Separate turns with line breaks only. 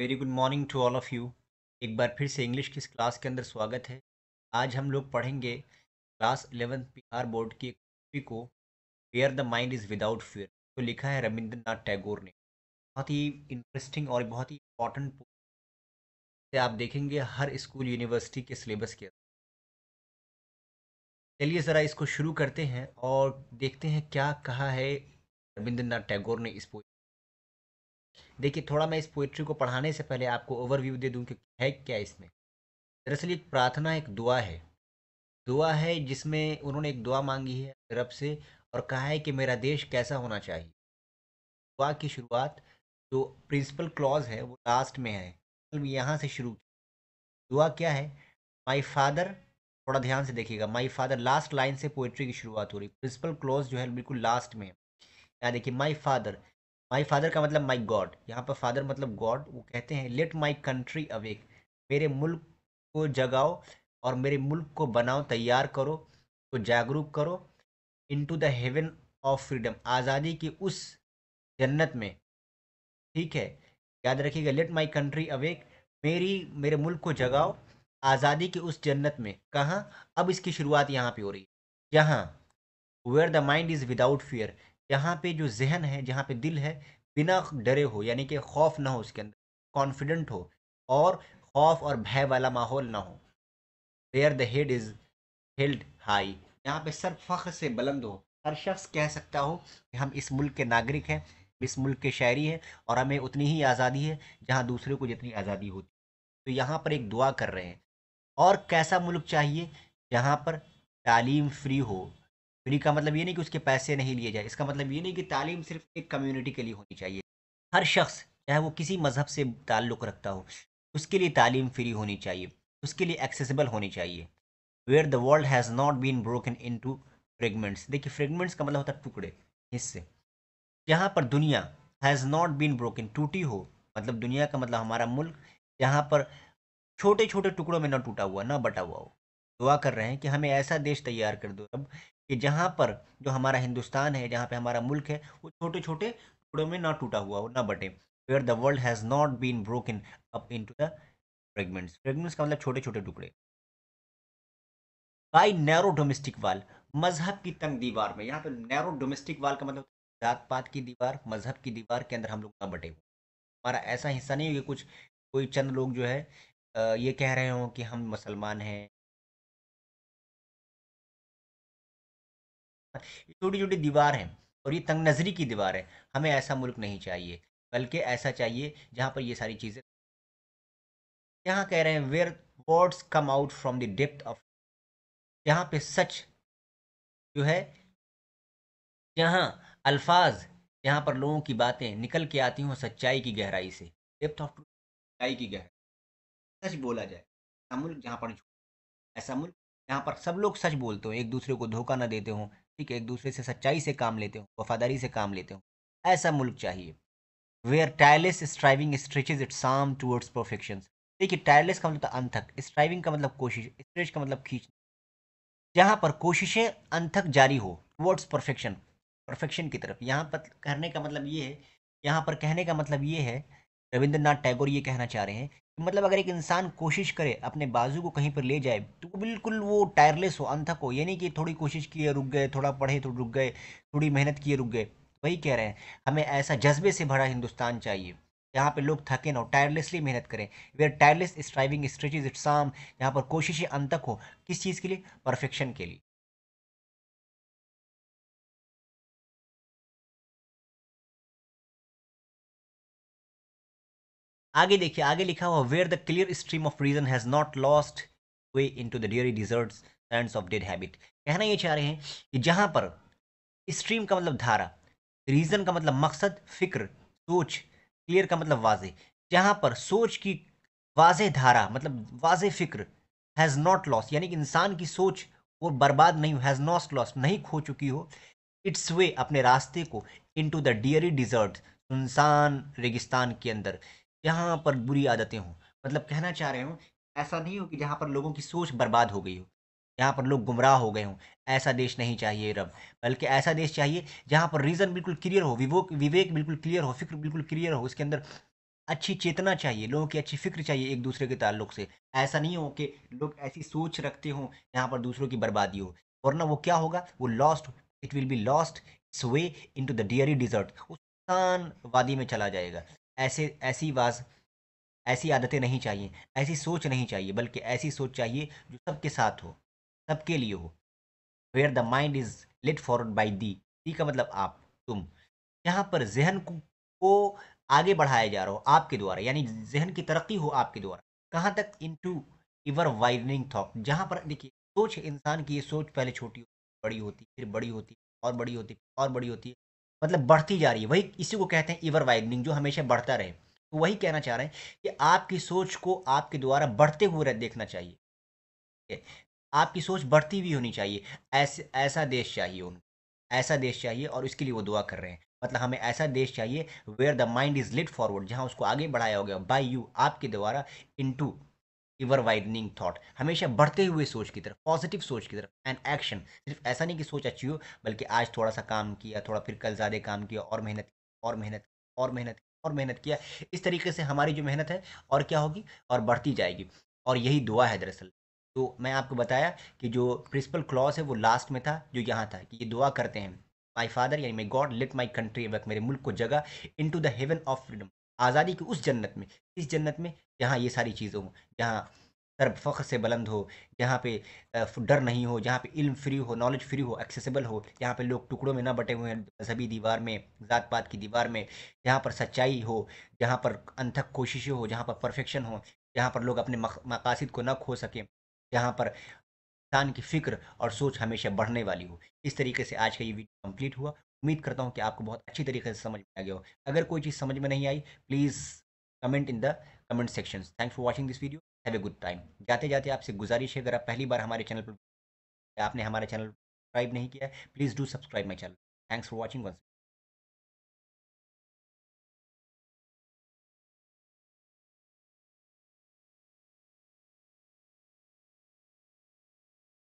Very good morning to all of you एक बार फिर से इंग्लिश की इस क्लास के अंदर स्वागत है आज हम लोग पढ़ेंगे क्लास इलेवेंथ बिहार बोर्ड की एक कॉपी को where the mind is without fear तो लिखा है रविंद्रनाथ टैगोर ने बहुत ही इंटरेस्टिंग और बहुत ही इम्पॉर्टेंट से आप देखेंगे हर स्कूल यूनिवर्सिटी के सिलेबस के अंदर चलिए ज़रा इसको शुरू करते हैं और देखते हैं क्या कहा है रविंद्रनाथ टैगोर ने इस पोइम देखिए थोड़ा मैं इस पोइट्री को पढ़ाने से पहले आपको ओवरव्यू दे दूं कि है क्या इसमें दरअसल एक प्रार्थना एक दुआ है दुआ है जिसमें उन्होंने एक दुआ मांगी है रब से और कहा है कि मेरा देश कैसा होना चाहिए दुआ की शुरुआत जो प्रिंसिपल क्लॉज है वो लास्ट में है तो यहाँ से शुरू दुआ क्या है माई फादर थोड़ा ध्यान से देखिएगा माई फादर लास्ट लाइन से पोइट्री की शुरुआत हो रही प्रिंसिपल क्लॉज जो है बिल्कुल लास्ट में है यहाँ देखिए माई फादर माई फादर का मतलब माई गॉड यहाँ पर फादर मतलब गॉड वो कहते हैं लेट माई कंट्री अवेक मेरे मुल्क को जगाओ और मेरे मुल्क को बनाओ तैयार करो को जागरूक करो into the heaven of freedom आज़ादी की उस जन्नत में ठीक है याद रखिएगा लेट माई कंट्री अवेक मेरी मेरे मुल्क को जगाओ आज़ादी की उस जन्नत में कहाँ अब इसकी शुरुआत यहाँ पे हो रही है जहाँ where the mind is without fear यहाँ पे जो ज़हन है, जहाँ पे दिल है, बिना डरे हो, यानी कि खौफ ना हो उसके अंदर, कॉन्फिडेंट हो और खौफ और भय वाला माहौल ना हो। Where the head is held high यहाँ पे सर फ़ख्र से बुलंद हो। हर शख्स कह सकता हो कि हम इस मुल्क के नागरिक हैं, इस मुल्क के शहरी हैं और हमें उतनी ही आज़ादी है, जहाँ दूसरे को जितनी आज़ादी होती है। तो यहाँ पर एक दुआ कर रहे हैं और कैसा मुल्क चाहिए, जहाँ पर तालीम फ्री हो। यूनिक का मतलब ये नहीं कि उसके पैसे नहीं लिए जाए इसका मतलब ये नहीं कि तालीम सिर्फ एक कम्यूनिटी के लिए होनी चाहिए हर शख्स चाहे वो किसी मज़हब से ताल्लुक़ रखता हो उसके लिए तालीम फ्री होनी चाहिए उसके लिए एक्सेसिबल होनी चाहिए where the world has not been broken into fragments देखिए फ्रेगमेंट्स का मतलब होता है टुकड़े हिस्से जहाँ पर दुनिया हैज़ नॉट बीन ब्रोकन टूटी हो मतलब दुनिया का मतलब हमारा मुल्क जहाँ पर छोटे छोटे टुकड़ों में ना टूटा हुआ ना बटा हुआ हो दुआ कर रहे हैं कि हमें ऐसा देश तैयार कर दो अब कि जहाँ पर जो हमारा हिंदुस्तान है जहाँ पे हमारा मुल्क है वो छोटे छोटे टुकड़ों में ना टूटा हुआ हो ना बटे where the world has not been broken up into the fragments fragments का मतलब छोटे छोटे टुकड़े बाई नैरो डोमेस्टिक वाल मजहब की तंग दीवार में यहाँ पे नैरो डोमेस्टिक वाल का मतलब जात पात की दीवार मजहब की दीवार के अंदर हम लोग ना बटे हमारा ऐसा हिस्सा नहीं है कि कुछ कोई चंद लोग जो है ये कह रहे हों कि हम मुसलमान हैं छोटी छोटी दीवार हैं और ये तंग नज़री की दीवार है हमें ऐसा मुल्क नहीं चाहिए बल्कि ऐसा चाहिए जहाँ पर ये सारी चीज़ें यहाँ कह रहे हैं where words come out from the depth of यहाँ पे सच जो है यहाँ अल्फाज यहाँ पर लोगों की बातें निकल के आती हों सच्चाई की गहराई से डेप्थ ऑफ ट्रूथ सच्चाई की गहराई सच बोला जाए ऐसा मुल्क जहाँ पर ऐसा मुल्क जहाँ पर सब लोग सच बोलते हो एक दूसरे को धोखा ना देते हों ठीक है एक दूसरे से सच्चाई से काम लेते हो वफादारी से काम लेते हो ऐसा मुल्क चाहिए where tireless striving stretches it साम टूवर्ड्स परफेक्शन देखिए टायरलेस का मतलब अनथक स्ट्राइविंग का मतलब कोशिश स्ट्रेच का मतलब खींच जहाँ पर कोशिशें अनथक जारी हो टूवर्ड्स परफेक्शन परफेक्शन की तरफ यहाँ पर करने का मतलब ये है यहाँ पर कहने का मतलब ये है रविंद्रनाथ टैगोर ये कहना चाह रहे हैं कि मतलब अगर एक इंसान कोशिश करे अपने बाजू को कहीं पर ले जाए तो बिल्कुल वो टायरलेस हो अनथक हो यानी कि थोड़ी कोशिश किए रुक गए थोड़ा पढ़े तो रुक गए थोड़ी मेहनत किए रुक गए वही कह रहे हैं हमें ऐसा जज्बे से भरा हिंदुस्तान चाहिए यहाँ पे लोग थके ना हो टायरलेसली मेहनत करें where tireless striving stretches its साम यहाँ पर कोशिशें अंत तक हो किस चीज़ के लिए परफेक्शन के लिए आगे देखिए आगे लिखा हुआ where the clear stream of reason has not lost way into the dreary desert and of dead habit कहना ये चाह रहे हैं कि जहाँ पर स्ट्रीम का मतलब धारा रीज़न का मतलब मकसद फिक्र सोच क्लियर का मतलब वाज जहाँ पर सोच की वाज धारा मतलब वाज फिक्र हैज़ नॉट लॉस यानी कि इंसान की सोच वो बर्बाद नहीं हैज़ नॉट लॉस नहीं खो चुकी हो इट्स वे अपने रास्ते को into the dreary desert सुनसान रेगिस्तान के अंदर यहाँ पर बुरी आदतें हों मतलब कहना चाह रहे हूँ ऐसा नहीं हो कि जहाँ पर लोगों की सोच बर्बाद हो गई हो जहाँ पर लोग गुमराह हो गए हों ऐसा देश नहीं चाहिए रब बल्कि ऐसा देश चाहिए जहाँ पर रीज़न बिल्कुल क्लियर हो विवोक विवेक बिल्कुल क्लियर हो फिक्र बिल्कुल क्लियर हो उसके अंदर अच्छी चेतना चाहिए लोगों की अच्छी फिक्र चाहिए एक दूसरे के ताल्लुक से ऐसा नहीं हो कि लोग ऐसी सोच रखते हों यहाँ पर दूसरों की बर्बादी हो वरना वो क्या होगा वो lost it will be lost its way into the dreary desert उस वादी में चला जाएगा ऐसे ऐसी वाज ऐसी आदतें नहीं चाहिए ऐसी सोच नहीं चाहिए बल्कि ऐसी सोच चाहिए जो सबके साथ हो सबके लिए हो where the mind is let forward by thee thee का मतलब आप तुम यहाँ पर जहन को, को आगे बढ़ाया जा रहा हो आपके द्वारा यानी जहन की तरक्की हो आपके द्वारा कहाँ तक into ever widening thought जहाँ पर देखिए सोच इंसान की ये सोच पहले छोटी होती बड़ी होती फिर बड़ी होती और बड़ी होती और बड़ी होती मतलब बढ़ती जा रही है वही इसी को कहते हैं इवर वाइडनिंग जो हमेशा बढ़ता रहे तो वही कहना चाह रहे हैं कि आपकी सोच को आपके द्वारा बढ़ते हुए देखना चाहिए आपकी सोच बढ़ती हुई होनी चाहिए ऐसे ऐसा देश चाहिए उनको ऐसा देश चाहिए और इसके लिए वो दुआ कर रहे हैं मतलब हमें ऐसा देश चाहिए where the mind is lit forward जहाँ उसको आगे बढ़ाया हो गया बाई यू आपके द्वारा टू इवर वाइडनिंग थॉट हमेशा बढ़ते हुए सोच की तरफ पॉजिटिव सोच की तरफ एंड एक्शन सिर्फ ऐसा नहीं कि सोच अच्छी हो बल्कि आज थोड़ा सा काम किया थोड़ा फिर कल ज़्यादा काम किया और मेहनत और मेहनत और मेहनत और मेहनत किया इस तरीके से हमारी जो मेहनत है और क्या होगी और बढ़ती जाएगी और यही दुआ है दरअसल तो मैं आपको बताया कि जो प्रिंसिपल क्लॉज है वो लास्ट में था जो यहाँ था कि ये दुआ करते हैं माई फादर यानी my God let my country मेरे मुल्क को जगह into the heaven of freedom आज़ादी की उस जन्नत में इस जन्नत में जहाँ ये सारी चीज़ें हों जहाँ सर फ़ख्र से बुलंद हो जहाँ पे डर नहीं हो जहाँ पे इल्म फ्री हो नॉलेज फ्री हो एक्सेसिबल हो जहाँ पे लोग टुकड़ों में ना बटे हुए हैं मजहबी दीवार में ज़ात पात की दीवार में जहाँ पर सच्चाई हो जहाँ पर अनथक कोशिशें हो जहाँ पर परफेक्शन हो जहाँ पर लोग अपने मकासद को ना खो सकें जहाँ पर इंसान की फ़िक्र और सोच हमेशा बढ़ने वाली हो इस तरीके से आज का ये वीडियो कम्प्लीट हुआ उम्मीद करता हूँ कि आपको बहुत अच्छी तरीके से समझ में आ गया हो अगर कोई चीज़ समझ में नहीं आई please comment in the comment section thanks for watching this video have a good time जाते जाते आपसे गुजारिश है अगर आप पहली बार हमारे चैनल पर आपने हमारे चैनल सब्सक्राइब नहीं किया please do subscribe my channel thanks for watching one